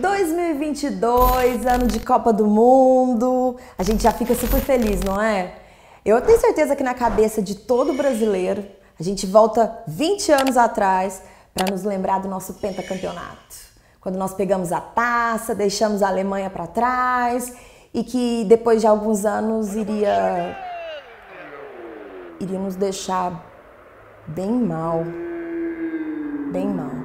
2022, ano de Copa do Mundo, a gente já fica super feliz, não é? Eu tenho certeza que na cabeça de todo brasileiro, a gente volta 20 anos atrás para nos lembrar do nosso pentacampeonato. Quando nós pegamos a taça, deixamos a Alemanha para trás e que depois de alguns anos iria iria nos deixar bem mal, bem mal.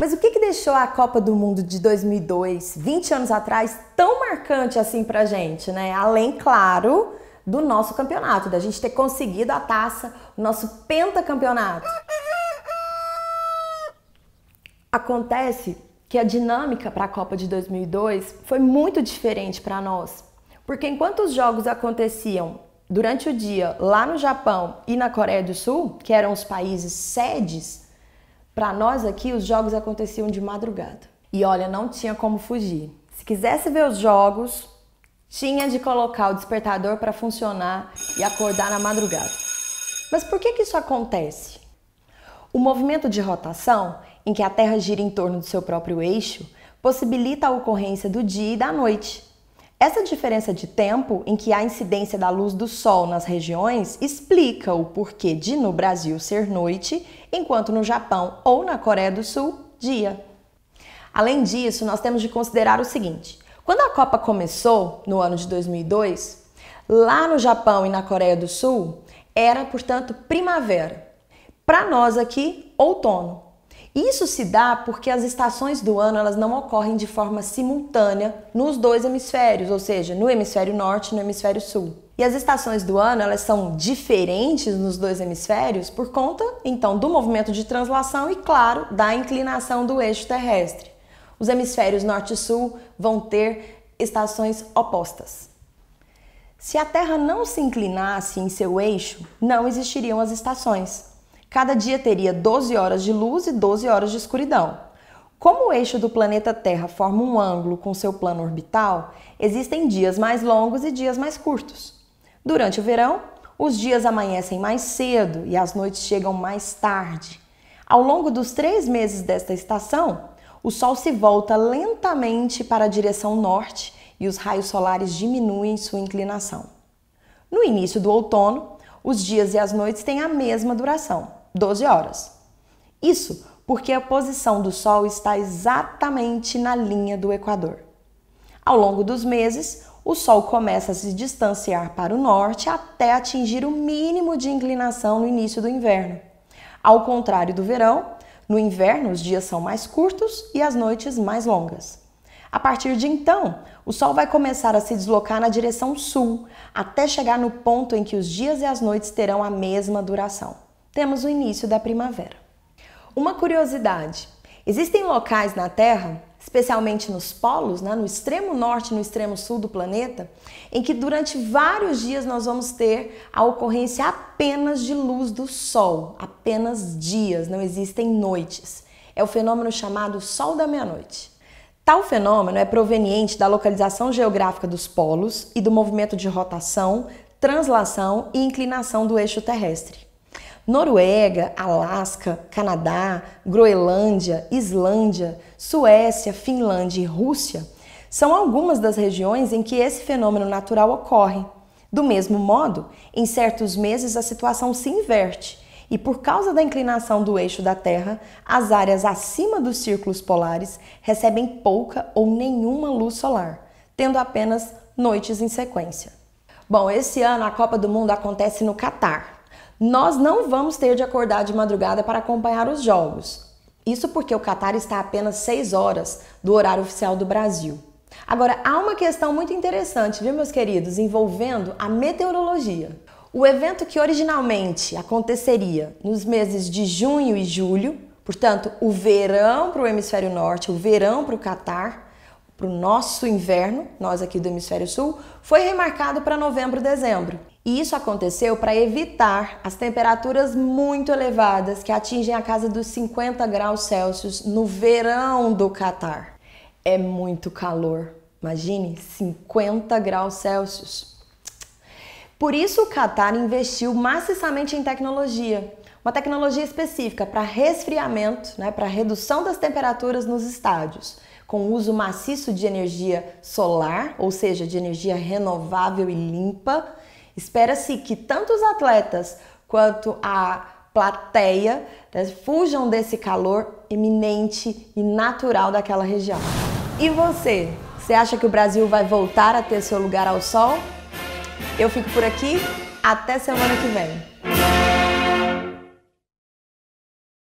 Mas o que, que deixou a Copa do Mundo de 2002, 20 anos atrás, tão marcante assim pra gente, né? Além, claro, do nosso campeonato, da gente ter conseguido a taça, o nosso pentacampeonato. Acontece que a dinâmica para a Copa de 2002 foi muito diferente para nós, porque enquanto os jogos aconteciam durante o dia lá no Japão e na Coreia do Sul, que eram os países sedes para nós aqui, os jogos aconteciam de madrugada. E olha, não tinha como fugir. Se quisesse ver os jogos, tinha de colocar o despertador para funcionar e acordar na madrugada. Mas por que, que isso acontece? O movimento de rotação, em que a Terra gira em torno do seu próprio eixo, possibilita a ocorrência do dia e da noite, essa diferença de tempo em que há incidência da luz do sol nas regiões explica o porquê de no Brasil ser noite, enquanto no Japão ou na Coreia do Sul, dia. Além disso, nós temos de considerar o seguinte: quando a Copa começou, no ano de 2002, lá no Japão e na Coreia do Sul, era, portanto, primavera. Para nós aqui, outono. Isso se dá porque as estações do ano elas não ocorrem de forma simultânea nos dois hemisférios, ou seja, no hemisfério norte e no hemisfério sul. E as estações do ano elas são diferentes nos dois hemisférios por conta, então, do movimento de translação e, claro, da inclinação do eixo terrestre. Os hemisférios norte e sul vão ter estações opostas. Se a Terra não se inclinasse em seu eixo, não existiriam as estações. Cada dia teria 12 horas de luz e 12 horas de escuridão. Como o eixo do planeta Terra forma um ângulo com seu plano orbital, existem dias mais longos e dias mais curtos. Durante o verão, os dias amanhecem mais cedo e as noites chegam mais tarde. Ao longo dos três meses desta estação, o Sol se volta lentamente para a direção norte e os raios solares diminuem sua inclinação. No início do outono, os dias e as noites têm a mesma duração. 12 horas. Isso porque a posição do Sol está exatamente na linha do Equador. Ao longo dos meses, o Sol começa a se distanciar para o norte até atingir o mínimo de inclinação no início do inverno. Ao contrário do verão, no inverno os dias são mais curtos e as noites mais longas. A partir de então, o Sol vai começar a se deslocar na direção sul, até chegar no ponto em que os dias e as noites terão a mesma duração temos o início da primavera. Uma curiosidade: existem locais na Terra, especialmente nos polos, né, no extremo norte e no extremo sul do planeta, em que durante vários dias nós vamos ter a ocorrência apenas de luz do sol, apenas dias, não existem noites. É o fenômeno chamado Sol da Meia-Noite. Tal fenômeno é proveniente da localização geográfica dos polos e do movimento de rotação, translação e inclinação do eixo terrestre. Noruega, Alasca, Canadá, Groenlândia, Islândia, Suécia, Finlândia e Rússia são algumas das regiões em que esse fenômeno natural ocorre. Do mesmo modo, em certos meses a situação se inverte e, por causa da inclinação do eixo da Terra, as áreas acima dos círculos polares recebem pouca ou nenhuma luz solar, tendo apenas noites em sequência. Bom, esse ano a Copa do Mundo acontece no Catar, nós não vamos ter de acordar de madrugada para acompanhar os jogos. Isso porque o Catar está a apenas 6 horas do horário oficial do Brasil. Agora, há uma questão muito interessante, viu, meus queridos, envolvendo a meteorologia. O evento que originalmente aconteceria nos meses de junho e julho, portanto, o verão para o hemisfério norte, o verão para o Catar, para o nosso inverno, nós aqui do hemisfério sul, foi remarcado para novembro e dezembro. E isso aconteceu para evitar as temperaturas muito elevadas que atingem a casa dos 50 graus Celsius no verão do Catar. É muito calor, imagine 50 graus Celsius. Por isso o Catar investiu maciçamente em tecnologia, uma tecnologia específica para resfriamento, né, para redução das temperaturas nos estádios, com uso maciço de energia solar, ou seja, de energia renovável e limpa Espera-se que tanto os atletas quanto a plateia né, fujam desse calor eminente e natural daquela região. E você? Você acha que o Brasil vai voltar a ter seu lugar ao sol? Eu fico por aqui, até semana que vem.